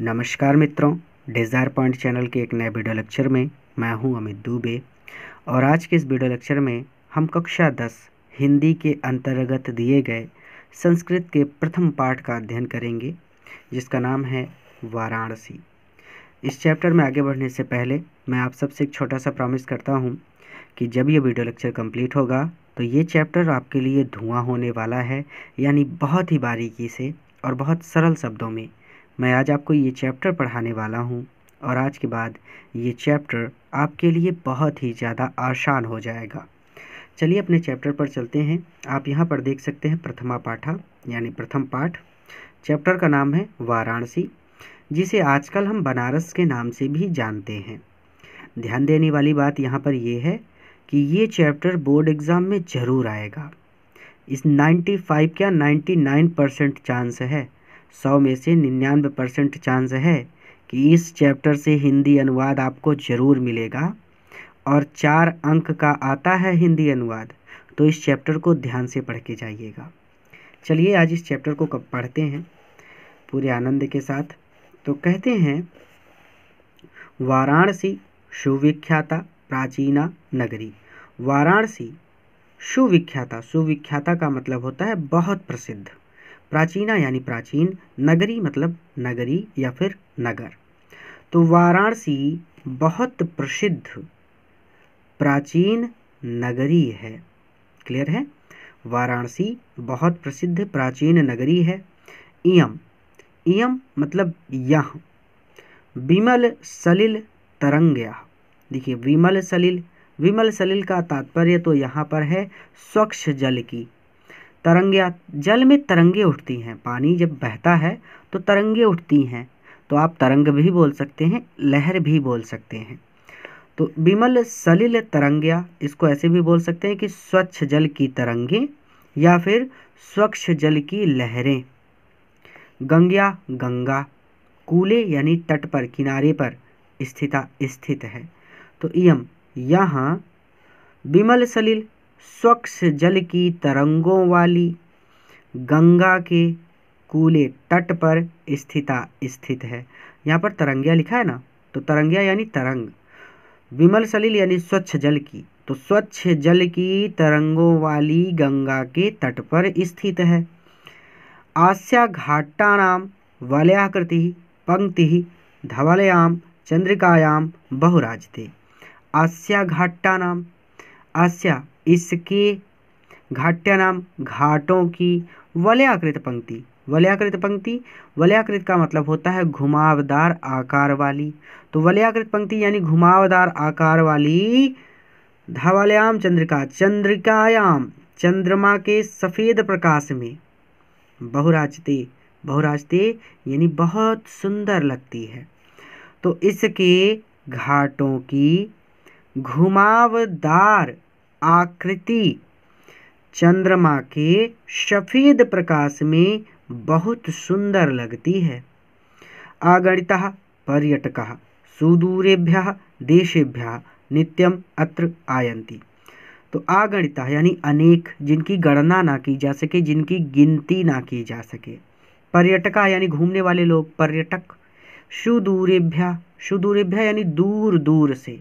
नमस्कार मित्रों desire point channel के एक नए वीडियो लेक्चर में मैं हूं अमित दुबे और आज के इस वीडियो लेक्चर में हम कक्षा दस हिंदी के अंतर्गत दिए गए संस्कृत के प्रथम पाठ का अध्ययन करेंगे जिसका नाम है वाराणसी इस चैप्टर में आगे बढ़ने से पहले मैं आप सबसे एक छोटा सा प्रॉमिस करता हूँ कि जब ये वीडियो लेक्चर कम्प्लीट होगा तो ये चैप्टर आपके लिए धुआं होने वाला है यानी बहुत ही बारीकी से और बहुत सरल शब्दों में मैं आज आपको ये चैप्टर पढ़ाने वाला हूँ और आज के बाद ये चैप्टर आपके लिए बहुत ही ज़्यादा आसान हो जाएगा चलिए अपने चैप्टर पर चलते हैं आप यहाँ पर देख सकते हैं प्रथमा पाठा यानी प्रथम पाठ चैप्टर का नाम है वाराणसी जिसे आजकल हम बनारस के नाम से भी जानते हैं ध्यान देने वाली बात यहाँ पर यह है कि ये चैप्टर बोर्ड एग्ज़ाम में ज़रूर आएगा इस 95 क्या 99 परसेंट चांस है सौ में से निन्यानवे परसेंट चांस है कि इस चैप्टर से हिंदी अनुवाद आपको ज़रूर मिलेगा और चार अंक का आता है हिंदी अनुवाद तो इस चैप्टर को ध्यान से पढ़ के जाइएगा चलिए आज इस चैप्टर को कब पढ़ते हैं पूरे आनंद के साथ तो कहते हैं वाराणसी सुविख्याता प्राचीना नगरी वाराणसी सुविख्याता सुविख्याता का मतलब होता है बहुत प्रसिद्ध प्राचीना यानी प्राचीन नगरी मतलब नगरी या फिर नगर तो वाराणसी बहुत प्रसिद्ध प्राचीन नगरी है क्लियर है वाराणसी बहुत प्रसिद्ध प्राचीन नगरी है इयम इयम मतलब यह विमल सलिल तरंगया देखिए विमल सलिल विमल सलिल का तात्पर्य तो यहाँ पर है स्वच्छ जल की तरंगे जल में तरंगे उठती हैं पानी जब बहता है तो तरंगे उठती हैं तो आप तरंग भी बोल सकते हैं लहर भी बोल सकते हैं तो विमल सलिल तरंगिया इसको ऐसे भी बोल सकते हैं कि स्वच्छ जल की तरंगे या फिर स्वच्छ जल की लहरें गंग्या गंगा कूले यानी तट पर किनारे पर स्थिता स्थित है तो इम यहाँ विमल सलिल स्वच्छ जल की तरंगों वाली गंगा के कूले तट पर स्थिता स्थित है यहाँ पर तरंगिया लिखा है ना तो तरंगिया यानी तरंग विमल सलील यानी स्वच्छ जल की तो स्वच्छ जल की तरंगों वाली गंगा के तट पर स्थित है आस्या घाटा नाम वलयाकृति पंक्ति धवलयाम चंद्रिकायाम बहुराजते आस्या घाटा नाम आस्या इसके घाट्य नाम घाटों की वलयाकृत पंक्ति वलयाकृत पंक्ति वलयाकृत का मतलब होता है घुमावदार आकार वाली तो वलयाकृत पंक्ति यानी घुमावदार आकार वाली धवलयाम चंद्रिका चंद्रिकायाम चंद्रमा के सफ़ेद प्रकाश में बहुराजते बहुराजते यानी बहुत सुंदर लगती है तो इसके घाटों की घुमावदार आकृति चंद्रमा के सफ़ेद प्रकाश में बहुत सुंदर लगती है आगणित पर्यटक सुदूरेभ्य देशेभ्य नित्यम अत्र आयन्ति तो आगणिता यानी अनेक जिनकी गणना ना की जा सके जिनकी गिनती ना की जा सके पर्यटक यानी घूमने वाले लोग पर्यटक सुदूरेभ्य सुदूरेभ्य यानी दूर दूर से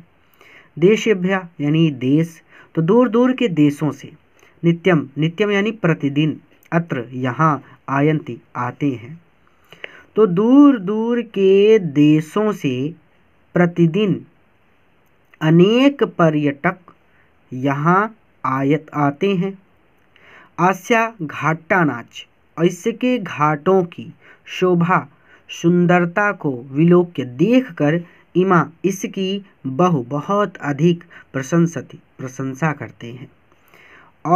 देशेभ्य यानी देश तो दूर दूर के देशों से नित्यम नित्यम यानी प्रतिदिन अत्र यहाँ आयंती आते हैं तो दूर दूर के देशों से प्रतिदिन अनेक पर्यटक यहाँ आयत आते हैं आस्या घाटा नाच इसके घाटों की शोभा सुंदरता को विलोक्य देखकर देख कर इमा इसकी बहु बहुत अधिक प्रशंसती प्रशंसा करते हैं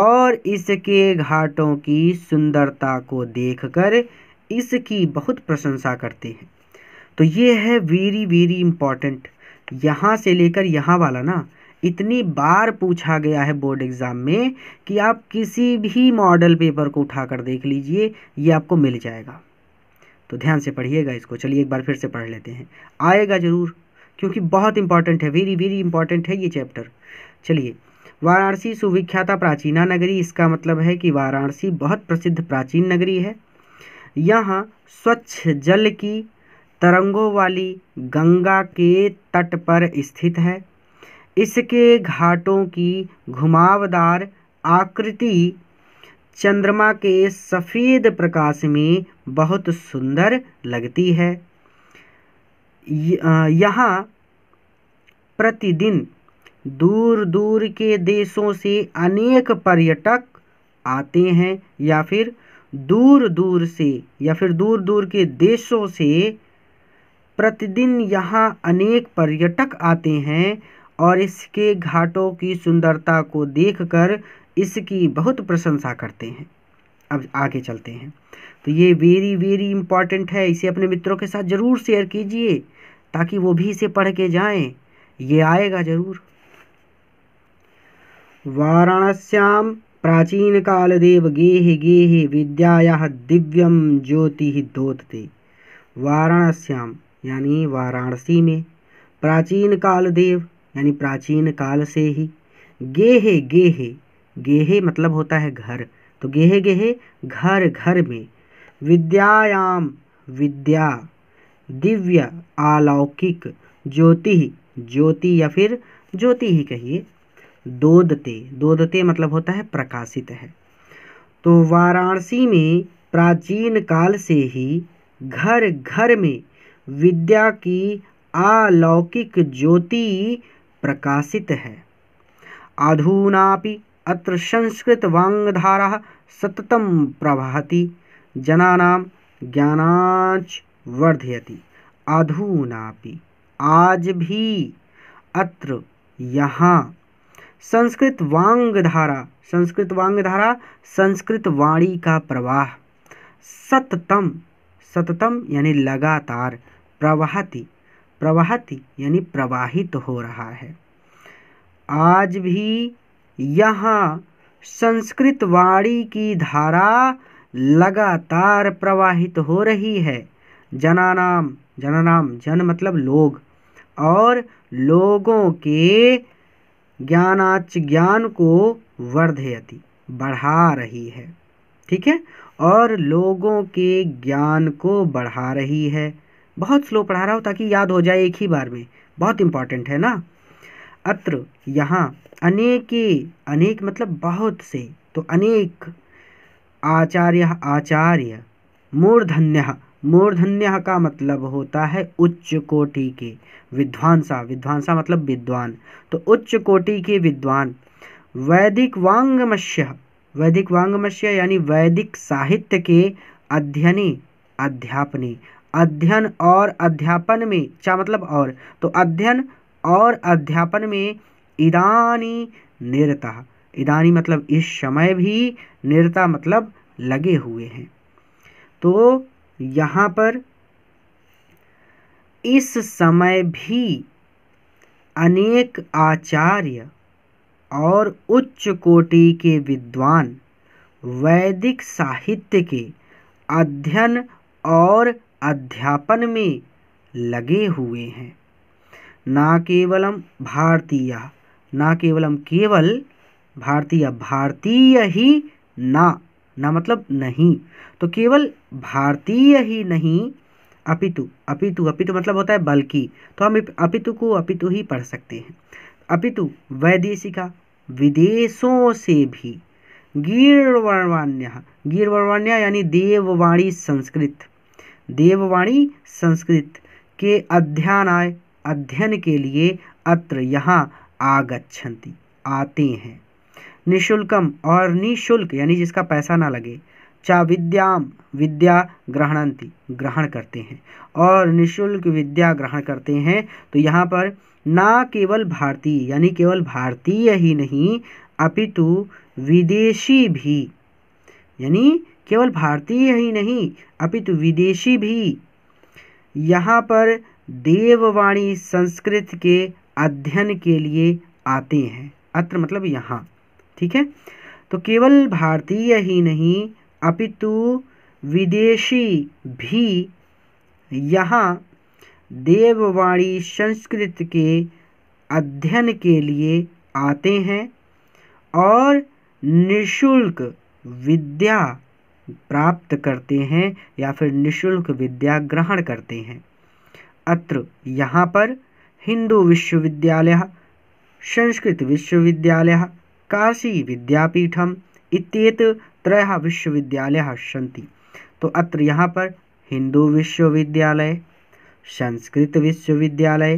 और इसके घाटों की सुंदरता को देखकर इसकी बहुत प्रशंसा करते हैं तो ये है वेरी वेरी इम्पॉर्टेंट यहाँ से लेकर यहाँ वाला ना इतनी बार पूछा गया है बोर्ड एग्ज़ाम में कि आप किसी भी मॉडल पेपर को उठा कर देख लीजिए ये आपको मिल जाएगा तो ध्यान से पढ़िएगा इसको चलिए एक बार फिर से पढ़ लेते हैं आएगा ज़रूर क्योंकि बहुत इंपॉर्टेंट है वेरी वेरी इंपॉर्टेंट है ये चैप्टर चलिए वाराणसी सुविख्याता प्राचीना नगरी इसका मतलब है कि वाराणसी बहुत प्रसिद्ध प्राचीन नगरी है यहाँ स्वच्छ जल की तरंगों वाली गंगा के तट पर स्थित है इसके घाटों की घुमावदार आकृति चंद्रमा के सफ़ेद प्रकाश में बहुत सुंदर लगती है यहाँ प्रतिदिन दूर दूर के देशों से अनेक पर्यटक आते हैं या फिर दूर दूर से या फिर दूर दूर के देशों से प्रतिदिन यहाँ अनेक पर्यटक आते हैं और इसके घाटों की सुंदरता को देखकर इसकी बहुत प्रशंसा करते हैं अब आगे चलते हैं तो ये वेरी वेरी इंपॉर्टेंट है इसे अपने मित्रों के साथ ज़रूर शेयर कीजिए ताकि वो भी इसे पढ़ के जाएं ये आएगा जरूर वाराणस्याम प्राचीन देव गेह गेह विद्याया दिव्यम ज्योति दोतते वाराणस्याम यानी वाराणसी में प्राचीन काल देव यानी प्राचीन काल से ही गेहे गेहे गेहे मतलब होता है घर तो गेहे गेहे घर घर में विद्यायाम विद्या दिव्य अलौकिक ज्योति ज्योति या फिर ज्योति ही कहिए दोदते दोदते मतलब होता है प्रकाशित है तो वाराणसी में प्राचीन काल से ही घर घर में विद्या की अलौकिक ज्योति प्रकाशित है भी अत्र वांगधारा सततम प्रवहति जनानाम ज्ञानाच वर्धयति अधुना आज भी अत्र यहाँ संस्कृत वांग धारा संस्कृत वांग धारा संस्कृत वाणी का प्रवाह सततम सततम यानी लगातार प्रवाहति प्रवाहति यानी प्रवाहित तो हो रहा है आज भी यहाँ संस्कृत वाणी की धारा लगातार प्रवाहित हो रही है जनानाम जनानाम जन मतलब लोग और लोगों के ज्ञानाच ज्ञान को वर्धयति बढ़ा रही है ठीक है और लोगों के ज्ञान को बढ़ा रही है बहुत स्लो पढ़ा रहा हूँ ताकि याद हो जाए एक ही बार में बहुत इम्पॉर्टेंट है ना अत्र यहाँ अनेके अनेक मतलब बहुत से तो अनेक आचार्य आचार्य मूर्धन्य मूर्धन्य का मतलब होता है उच्च कोटि के विद्वांसा विद्वांसा मतलब विद्वान तो उच्च कोटि के विद्वान वैदिक वांगमस्य वैदिक वांगमस्य यानी वैदिक साहित्य के अध्ययनी अध्यापनी अध्ययन और अध्यापन में चा मतलब और तो अध्ययन और अध्यापन में इदानी निरता इदानी मतलब इस समय भी निरता मतलब लगे हुए हैं तो यहाँ पर इस समय भी अनेक आचार्य और उच्च कोटि के विद्वान वैदिक साहित्य के अध्ययन और अध्यापन में लगे हुए हैं न केवलम भारतीय न केवलम केवल भारतीय भारतीय ही ना ना मतलब नहीं तो केवल भारतीय ही नहीं अपितु अपितु अपितु मतलब होता है बल्कि तो हम अपितु को अपितु ही पढ़ सकते हैं अपितु वैदेशिका विदेशों से भी गीर्वर्वाण्य गीर्वर्वाण्य यानी देववाणी संस्कृत देववाणी संस्कृत के आय अध्ययन के लिए अत्र यहाँ आगच्छन्ति आते हैं निशुल्कम और निशुल्क यानी जिसका पैसा ना लगे चा विद्याम विद्या ग्रहणंति ग्रहण करते हैं और निशुल्क विद्या ग्रहण करते हैं तो यहाँ पर ना केवल भारतीय यानी केवल भारतीय ही नहीं अपितु विदेशी भी यानी केवल भारतीय ही नहीं अपितु विदेशी भी यहाँ पर देववाणी संस्कृत के अध्ययन के लिए आते हैं अत्र मतलब यहाँ ठीक है तो केवल भारतीय ही नहीं अपितु विदेशी भी यहाँ देववाणी संस्कृत के अध्ययन के लिए आते हैं और निशुल्क विद्या प्राप्त करते हैं या फिर निशुल्क विद्या ग्रहण करते हैं अत्र यहाँ पर हिंदू विश्वविद्यालय संस्कृत विश्वविद्यालय काशी इत्येतत्रयः विश्वविद्यालय सन्ति तो अत्र यहाँ पर हिंदू विश्वविद्यालय संस्कृत विश्वविद्यालय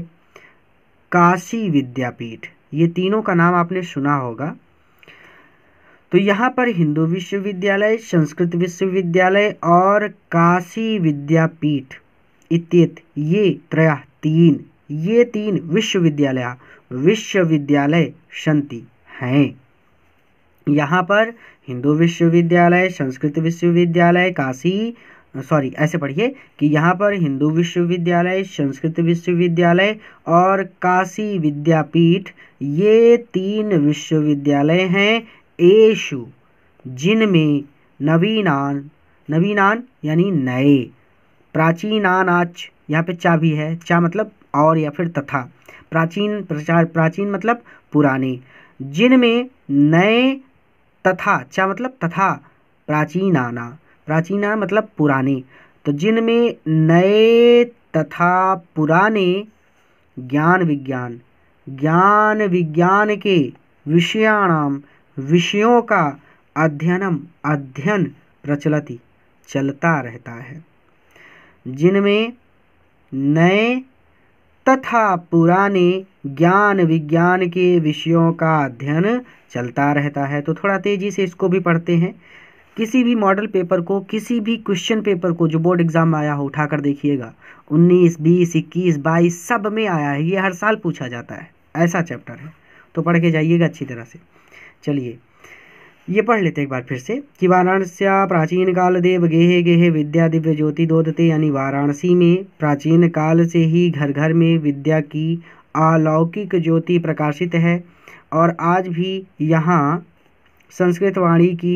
काशी विद्यापीठ ये तीनों का नाम आपने सुना होगा तो यहाँ पर हिंदू विश्वविद्यालय संस्कृत विश्वविद्यालय और काशी विद्यापीठ इत्येत ये त्रया तीन ये तीन विश्वविद्यालय विश्वविद्यालय सन्ति हैं यहाँ पर हिंदू विश्वविद्यालय संस्कृत विश्वविद्यालय काशी सॉरी ऐसे पढ़िए कि यहाँ पर हिंदू विश्वविद्यालय संस्कृत विश्वविद्यालय और काशी विद्यापीठ ये तीन विश्वविद्यालय हैं एशु जिनमें नवीनान नवीनान यानी नए प्राचीनानाच यहाँ पे चा भी है चा मतलब और या फिर तथा प्राचीन प्रचार प्राचीन मतलब पुराने जिनमें नए तथा चा मतलब तथा प्राचीनाना प्राचीना मतलब पुराने तो जिनमें नए तथा पुराने ज्ञान विज्ञान ज्ञान विज्ञान के विषयाणाम विषयों का अध्ययनम अध्ययन प्रचलित चलता रहता है जिनमें नए तथा पुराने ज्ञान विज्ञान के विषयों का अध्ययन चलता रहता है तो थोड़ा तेज़ी से इसको भी पढ़ते हैं किसी भी मॉडल पेपर को किसी भी क्वेश्चन पेपर को जो बोर्ड एग्ज़ाम आया हो उठा कर देखिएगा 19, 20, 21, 22 सब में आया है ये हर साल पूछा जाता है ऐसा चैप्टर है तो पढ़ के जाइएगा अच्छी तरह से चलिए ये पढ़ लेते एक बार फिर से कि वाराणस्या प्राचीन काल देव गेहे गेहे विद्या दिव्य ज्योति दोदते यानी वाराणसी में प्राचीन काल से ही घर घर में विद्या की अलौकिक ज्योति प्रकाशित है और आज भी यहाँ संस्कृत वाणी की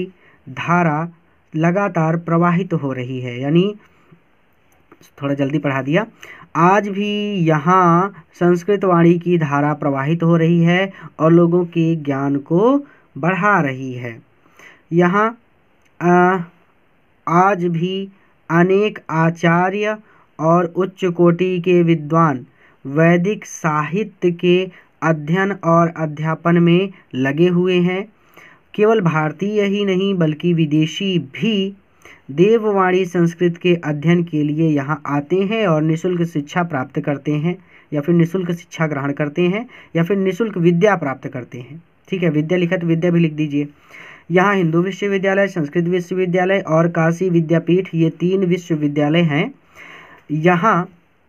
धारा लगातार प्रवाहित हो रही है यानी थोड़ा जल्दी पढ़ा दिया आज भी यहाँ संस्कृत वाणी की धारा प्रवाहित हो रही है और लोगों के ज्ञान को बढ़ा रही है यहाँ आज भी अनेक आचार्य और उच्च कोटि के विद्वान वैदिक साहित्य के अध्ययन और अध्यापन में लगे हुए हैं केवल भारतीय ही नहीं बल्कि विदेशी भी देववाणी संस्कृत के अध्ययन के लिए यहाँ आते हैं और निशुल्क शिक्षा प्राप्त करते हैं या फिर निशुल्क शिक्षा ग्रहण करते हैं या फिर निशुल्क विद्या प्राप्त करते हैं ठीक है विद्या लिखा विद्या भी लिख दीजिए यहाँ हिंदू विश्वविद्यालय संस्कृत विश्वविद्यालय और काशी विद्यापीठ ये तीन विश्वविद्यालय हैं यहाँ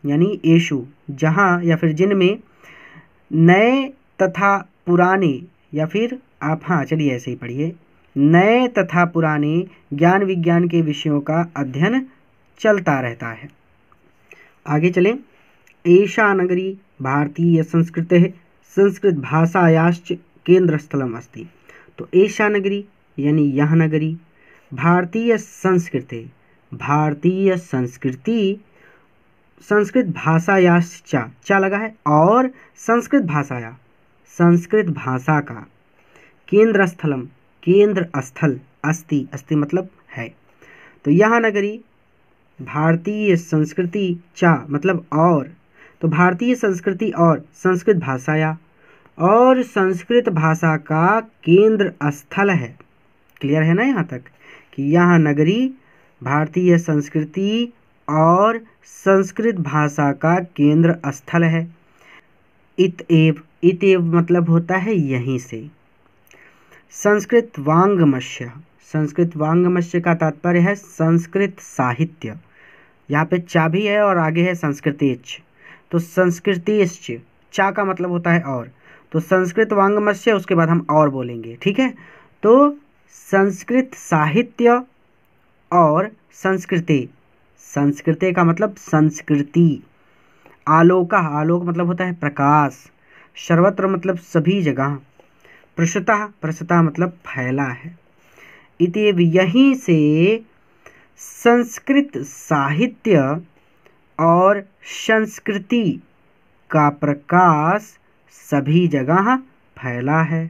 यानी येशु जहाँ या फिर जिनमें नए तथा पुराने या फिर आप हाँ चलिए ऐसे ही पढ़िए नए तथा पुराने ज्ञान विज्ञान के विषयों का अध्ययन चलता रहता है आगे चलें ऐशा नगरी भारतीय संस्कृत संस्कृत भाषायाश्च स्थलम अस्ति तो ऐशा नगरी यानी यह नगरी भारतीय संस्कृति भारतीय संस्कृति संस्कृत शिक्षा क्या लगा है और संस्कृत भाषाया संस्कृत भाषा का केंद्र स्थलम केंद्र स्थल अस्थि अस्थि मतलब है तो यह नगरी भारतीय संस्कृति चा मतलब और तो भारतीय संस्कृति और संस्कृत भाषाया और संस्कृत भाषा का केंद्र स्थल है क्लियर है ना यहाँ तक कि यह नगरी भारतीय संस्कृति और संस्कृत भाषा का केंद्र स्थल है इत एव इत एव मतलब होता है यहीं से संस्कृत वांगमस्य संस्कृत वांगमस्य का तात्पर्य है संस्कृत साहित्य यहाँ पे चा भी है और आगे है संस्कृतिच तो संस्कृति चा का मतलब होता है और तो संस्कृत वांगमस्य उसके बाद हम और बोलेंगे ठीक है तो संस्कृत साहित्य और संस्कृति संस्कृति का मतलब संस्कृति आलोक आलोक मतलब होता है प्रकाश सर्वत्र मतलब सभी जगह प्रसुता प्रसुता मतलब फैला है इतव यहीं से संस्कृत साहित्य और संस्कृति का प्रकाश सभी जगह फैला है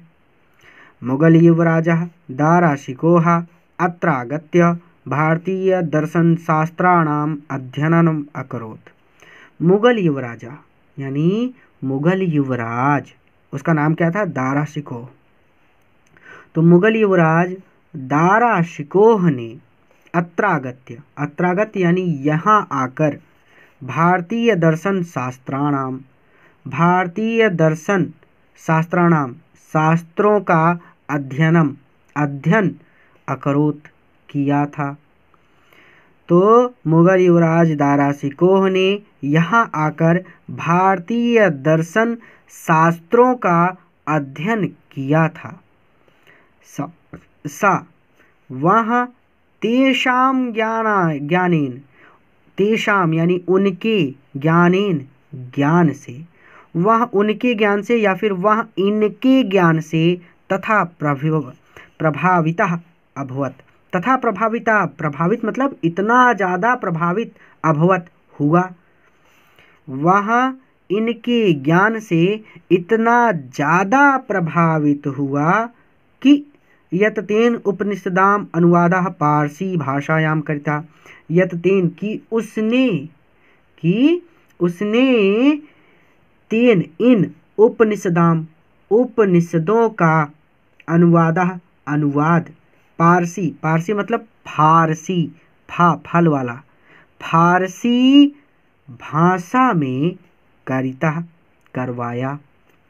मुगल युवराज दाराशिकोह अत्रागत्य भारतीय शास्त्राणाम अध्ययन अकरोत मुगल युवराजा यानी मुगल युवराज उसका नाम क्या था दारा शिकोह तो मुगल युवराज दारा शिकोह ने अत्रागत्य अत्रागत्य यानी यहाँ आकर भारतीय दर्शन शास्त्राणाम भारतीय दर्शन शास्त्राणाम शास्त्रों का अध्ययनम अध्ययन अकरोत किया था तो मुगल युवराज दारा सिकोह ने यहाँ आकर भारतीय दर्शन शास्त्रों का अध्ययन किया था सा, वह तेषाम ज्ञाना ज्ञानेन तेषाम यानी उनके ज्ञानेन ज्ञान से वह उनके ज्ञान से या फिर वह इनके ज्ञान से तथा प्रभाविता अभवत तथा प्रभाविता प्रभावित मतलब इतना ज़्यादा प्रभावित अभवत हुआ वह इनके ज्ञान से इतना ज़्यादा प्रभावित हुआ कि यत तेन उपनिषदाम अनुवाद पारसी भाषायाम करता यत तेन की उसने कि उसने तेन इन उपनिषदाम उपनिषदों का अनुवाद अनुवाद पारसी पारसी मतलब फारसी फा फल वाला फारसी भाषा में करिता करवाया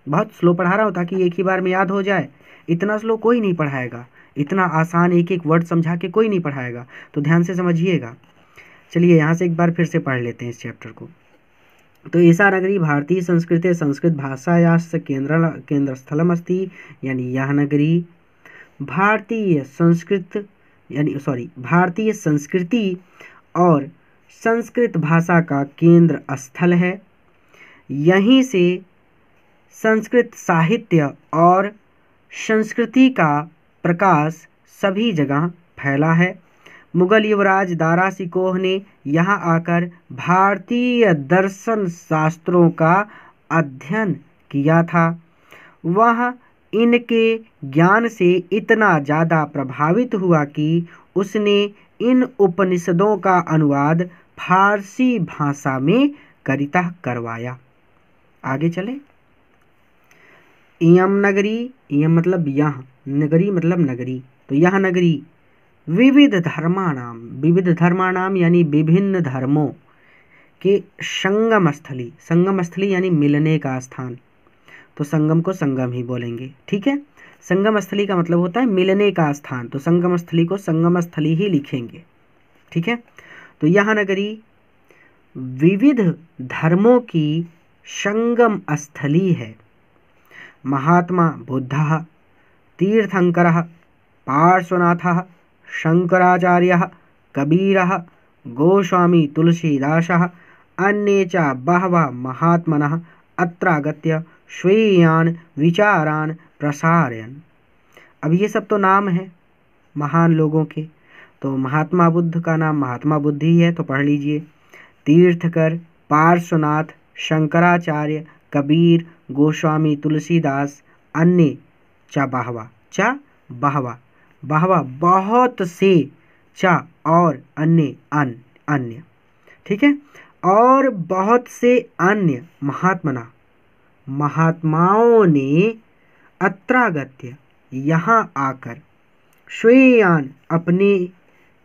बहुत स्लो पढ़ा रहा हूँ ताकि एक ही बार में याद हो जाए इतना स्लो कोई नहीं पढ़ाएगा इतना आसान एक एक वर्ड समझा के कोई नहीं पढ़ाएगा तो ध्यान से समझिएगा चलिए यहाँ से एक बार फिर से पढ़ लेते हैं इस चैप्टर को तो ईसा नगरी भारतीय संस्कृति संस्कृत केंद्र स्थलम अस्थि यानी यह नगरी भारतीय संस्कृत यानी सॉरी भारतीय संस्कृति और संस्कृत भाषा का केंद्र स्थल है यहीं से संस्कृत साहित्य और संस्कृति का प्रकाश सभी जगह फैला है मुगल युवराज दारा सिकोह ने यहाँ आकर भारतीय दर्शन शास्त्रों का अध्ययन किया था वह इनके ज्ञान से इतना ज़्यादा प्रभावित हुआ कि उसने इन उपनिषदों का अनुवाद फारसी भाषा में करिता करवाया आगे चले यम नगरी यम मतलब यह नगरी मतलब नगरी तो यह नगरी विविध धर्माणाम विविध धर्माणाम यानी विभिन्न धर्मों के संगम स्थली संगम स्थली यानी मिलने का स्थान तो संगम को संगम ही बोलेंगे ठीक है संगम स्थली का मतलब होता है मिलने का स्थान तो संगम स्थली को संगम स्थली ही लिखेंगे ठीक है तो यह नगरी विविध धर्मों की संगम स्थली है महात्मा बुद्ध तीर्थंकर पार्श्वनाथ शंकराचार्य कबीर गोस्वामी तुलसीदास अन्य च महात्मन अत्रागत्य श्वेयान विचारान प्रसारयन अब ये सब तो नाम है महान लोगों के तो महात्मा बुद्ध का नाम महात्मा बुद्ध ही है तो पढ़ लीजिए तीर्थकर पार्श्वनाथ शंकराचार्य कबीर गोस्वामी तुलसीदास अन्य चा बाहवा चा बाहवा बाहवा बहुत से चा और अन्य अन्य अन्य ठीक है और बहुत से अन्य महात्मना महात्माओं ने अत्रागत्य यहाँ आकर श्वेयान अपने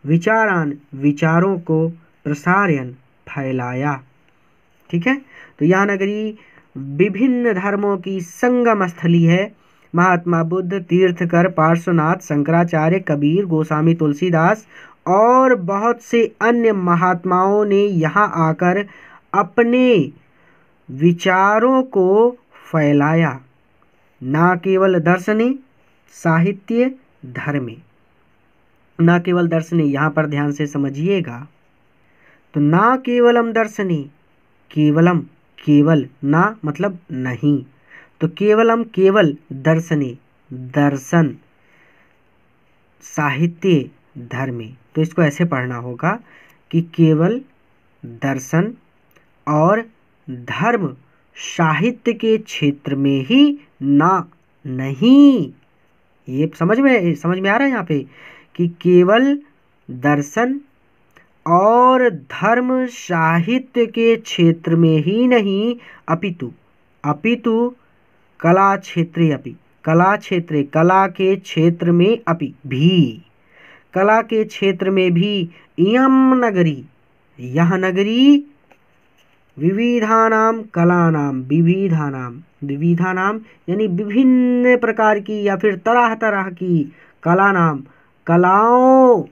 विचारान विचारों को प्रसारण फैलाया ठीक है तो यह नगरी विभिन्न धर्मों की संगम स्थली है महात्मा बुद्ध तीर्थकर पार्श्वनाथ शंकराचार्य कबीर गोस्वामी तुलसीदास और बहुत से अन्य महात्माओं ने यहाँ आकर अपने विचारों को फैलाया ना केवल दर्शनी साहित्य धर्मी न केवल दर्शनी यहाँ पर ध्यान से समझिएगा तो ना केवलम दर्शनी केवलम केवल ना मतलब नहीं तो केवलम केवल दर्शनी दर्शन साहित्य धर्मी तो इसको ऐसे पढ़ना होगा कि केवल दर्शन और धर्म साहित्य के क्षेत्र में ही ना नहीं ये समझ में समझ में आ रहा है यहाँ पे कि केवल दर्शन और धर्म साहित्य के क्षेत्र में ही नहीं अपितु अपितु कला क्षेत्रे अपि कला क्षेत्रे कला के क्षेत्र में अपि भी कला के क्षेत्र में भी इम नगरी यह नगरी विविधानाम कलानाम विविधानाम विविधानाम यानी विभिन्न प्रकार की या फिर तरह तरह की कलानाम कलाओं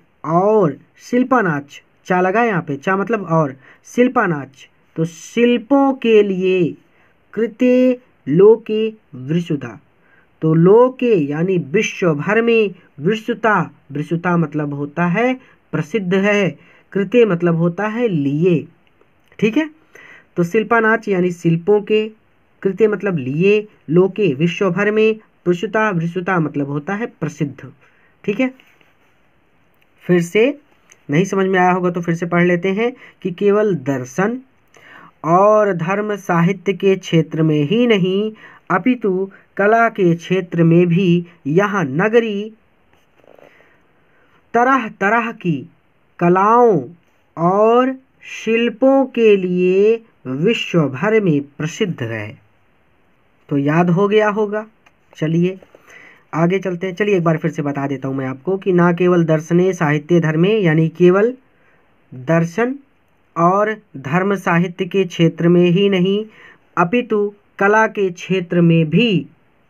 और शिल्पानाच चा लगा यहाँ पे चा मतलब और शिल्पानाच तो शिल्पों के लिए कृत्य लोके वृषुता तो लोके यानी विश्व भर में विश्वता विश्वता मतलब होता है प्रसिद्ध है कृत्य मतलब होता है लिए ठीक है तो शिल्पानाच यानी शिल्पों के कृत्य मतलब लिए लोके विश्व भर में प्रसुता विश्वता मतलब होता है प्रसिद्ध ठीक है फिर से नहीं समझ में आया होगा तो फिर से पढ़ लेते हैं कि केवल दर्शन और धर्म साहित्य के क्षेत्र में ही नहीं अपितु कला के क्षेत्र में भी यह नगरी तरह तरह की कलाओं और शिल्पों के लिए विश्व भर में प्रसिद्ध है तो याद हो गया होगा चलिए आगे चलते हैं चलिए एक बार फिर से बता देता हूँ मैं आपको कि ना केवल दर्शने साहित्य धर्मे यानी केवल दर्शन और धर्म साहित्य के क्षेत्र में ही नहीं अपितु कला के क्षेत्र में भी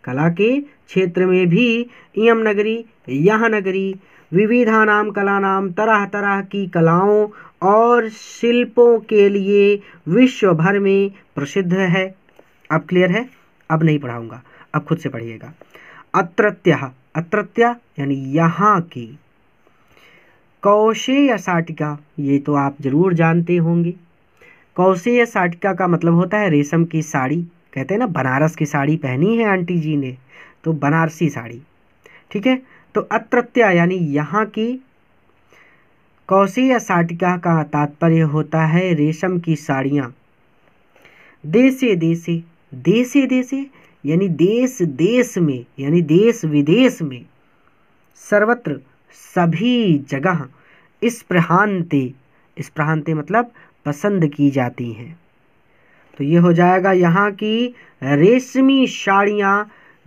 कला के क्षेत्र में भी इम नगरी यह नगरी कला नाम तरह तरह की कलाओं और शिल्पों के लिए विश्व भर में प्रसिद्ध है अब क्लियर है अब नहीं पढ़ाऊंगा अब खुद से पढ़िएगा अत्रत्य अत्रत्य यानी यहाँ की कौशेय साटिका ये तो आप ज़रूर जानते होंगे कौशेय साटिका का मतलब होता है रेशम की साड़ी कहते हैं ना बनारस की साड़ी पहनी है आंटी जी ने तो बनारसी साड़ी ठीक है तो अत्रत्या यानी यहाँ की कौशीय साटिका का तात्पर्य होता है रेशम की साड़ियाँ देशे देशे देशे देशे यानी देश देश में यानी देश विदेश में सर्वत्र सभी जगह इस प्रहानते इस प्रहानते मतलब पसंद की जाती हैं तो ये हो जाएगा यहाँ की रेशमी साड़ियाँ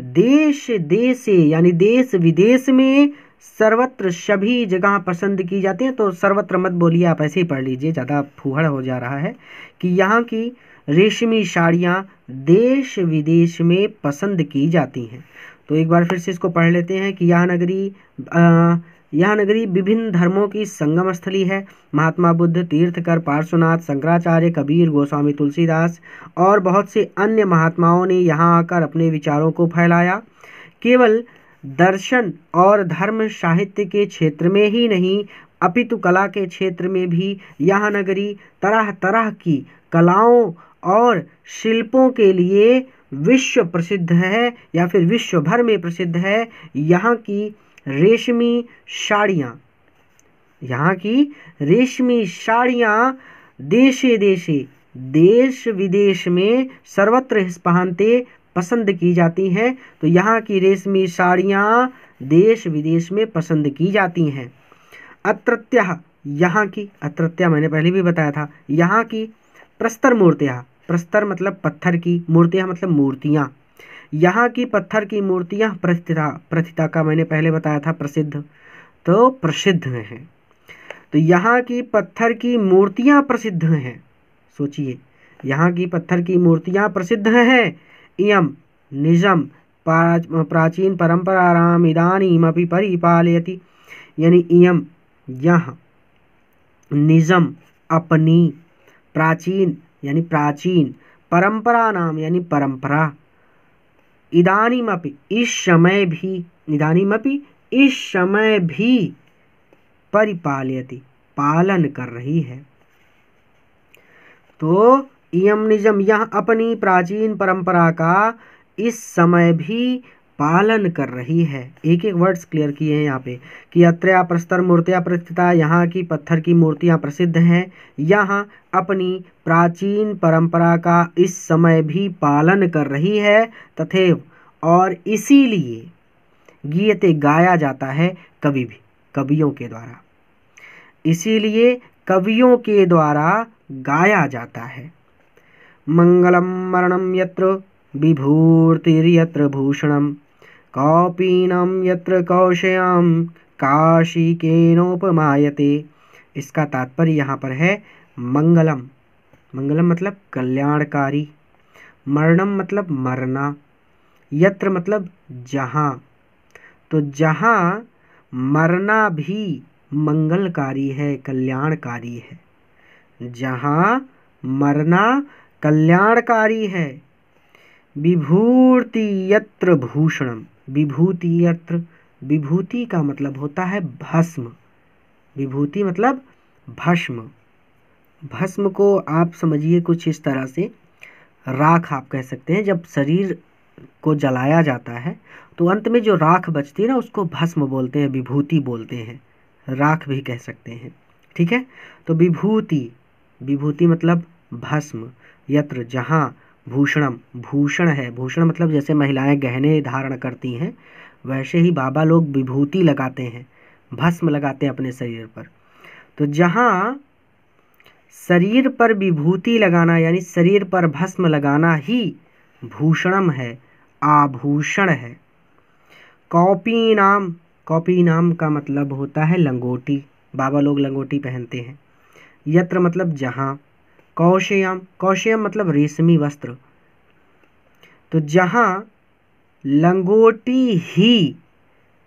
देश देश यानी देश विदेश में सर्वत्र सभी जगह पसंद की जाती है तो सर्वत्र मत बोलिए आप ऐसे ही पढ़ लीजिए ज़्यादा फूहड़ हो जा रहा है कि यहाँ की रेशमी साड़ियाँ देश विदेश में पसंद की जाती हैं तो एक बार फिर से इसको पढ़ लेते हैं कि यह नगरी आ, यह नगरी विभिन्न धर्मों की संगम स्थली है महात्मा बुद्ध तीर्थकर पार्श्वनाथ शंकराचार्य कबीर गोस्वामी तुलसीदास और बहुत से अन्य महात्माओं ने यहाँ आकर अपने विचारों को फैलाया केवल दर्शन और धर्म साहित्य के क्षेत्र में ही नहीं अपितु कला के क्षेत्र में भी यह नगरी तरह तरह की कलाओं और शिल्पों के लिए विश्व प्रसिद्ध है या फिर विश्व भर में प्रसिद्ध है यहाँ की रेशमी साड़ियाँ यहाँ की रेशमी साड़ियाँ देशे देशे देश विदेश में सर्वत्र पहनते पसंद की जाती हैं तो यहाँ की रेशमी साड़ियाँ देश विदेश में पसंद की जाती हैं अत्रत्य यहाँ की अत्रत्या मैंने पहले भी बताया था यहाँ की प्रस्तर मूर्तियाँ प्रस्तर मतलब पत्थर की मूर्तियाँ मतलब मूर्तियाँ यहाँ की पत्थर की मूर्तियाँ प्रथिता प्रथिता का मैंने पहले बताया था प्रसिद्ध तो प्रसिद्ध हैं तो यहाँ की पत्थर की मूर्तियाँ प्रसिद्ध हैं सोचिए यहाँ की पत्थर की मूर्तियाँ प्रसिद्ध हैं इम निजम प्राचीन इदानीम अभी परिपालयती यानी इम यह निजम अपनी प्राचीन यानी प्राचीन परंपरा नाम यानी परंपरा इदानीमपि इस समय भी इदानीमपि इस समय भी परिपालयति पालन कर रही है तो इम निजम यह अपनी प्राचीन परंपरा का इस समय भी पालन कर रही है एक एक वर्ड्स क्लियर किए हैं यहाँ पे कि अत्रया प्रस्तर मूर्तियाँ प्रस्थिता यहाँ की पत्थर की मूर्तियाँ प्रसिद्ध हैं यहाँ अपनी प्राचीन परंपरा का इस समय भी पालन कर रही है तथेव और इसीलिए गीयते गाया जाता है कभी भी कवियों के द्वारा इसीलिए कवियों के द्वारा गाया जाता है मंगलम मरणम यत्र यत्र भूषणम कौपीनम यत्र के नोपमायते इसका तात्पर्य यहाँ पर है मंगलम मंगलम मतलब कल्याणकारी मरणम मतलब मरना यत्र मतलब जहाँ तो जहाँ मरना भी मंगलकारी है कल्याणकारी है जहाँ मरना कल्याणकारी है विभूर्ति यत्र भूषणम विभूति यत्र विभूति का मतलब होता है भस्म विभूति मतलब भस्म भस्म को आप समझिए कुछ इस तरह से राख आप कह सकते हैं जब शरीर को जलाया जाता है तो अंत में जो राख बचती है ना उसको भस्म बोलते हैं विभूति बोलते हैं राख भी कह सकते हैं ठीक है तो विभूति विभूति मतलब भस्म यत्र जहाँ भूषणम भूषण है भूषण मतलब जैसे महिलाएं गहने धारण करती हैं वैसे ही बाबा लोग विभूति लगाते हैं भस्म लगाते हैं अपने शरीर पर तो जहाँ शरीर पर विभूति लगाना यानी शरीर पर भस्म लगाना ही भूषणम है आभूषण है कॉपी नाम कॉपी नाम का मतलब होता है लंगोटी बाबा लोग लंगोटी पहनते हैं यत्र मतलब जहाँ कौशयाम कौशयम मतलब रेशमी वस्त्र तो जहाँ लंगोटी ही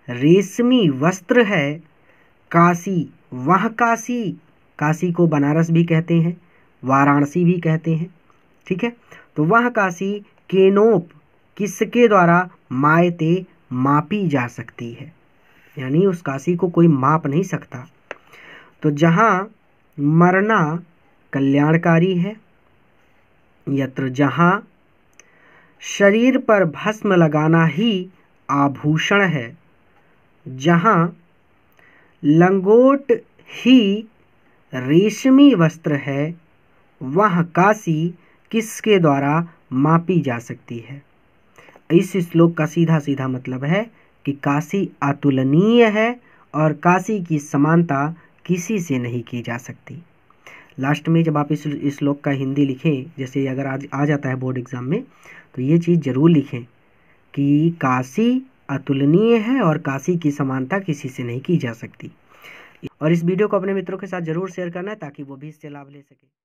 रेशमी वस्त्र है काशी वह काशी काशी को बनारस भी कहते हैं वाराणसी भी कहते हैं ठीक है तो वह काशी केनोप किसके द्वारा मायते मापी जा सकती है यानी उस काशी को कोई माप नहीं सकता तो जहाँ मरना कल्याणकारी है यत्र जहाँ शरीर पर भस्म लगाना ही आभूषण है जहाँ लंगोट ही रेशमी वस्त्र है वह काशी किसके द्वारा मापी जा सकती है इस श्लोक का सीधा सीधा मतलब है कि काशी अतुलनीय है और काशी की समानता किसी से नहीं की जा सकती लास्ट में जब आप इस श्लोक का हिंदी लिखें जैसे अगर आज आ जाता है बोर्ड एग्ज़ाम में तो ये चीज़ ज़रूर लिखें कि काशी अतुलनीय है और काशी की समानता किसी से नहीं की जा सकती और इस वीडियो को अपने मित्रों के साथ ज़रूर शेयर करना है ताकि वो भी इससे लाभ ले सके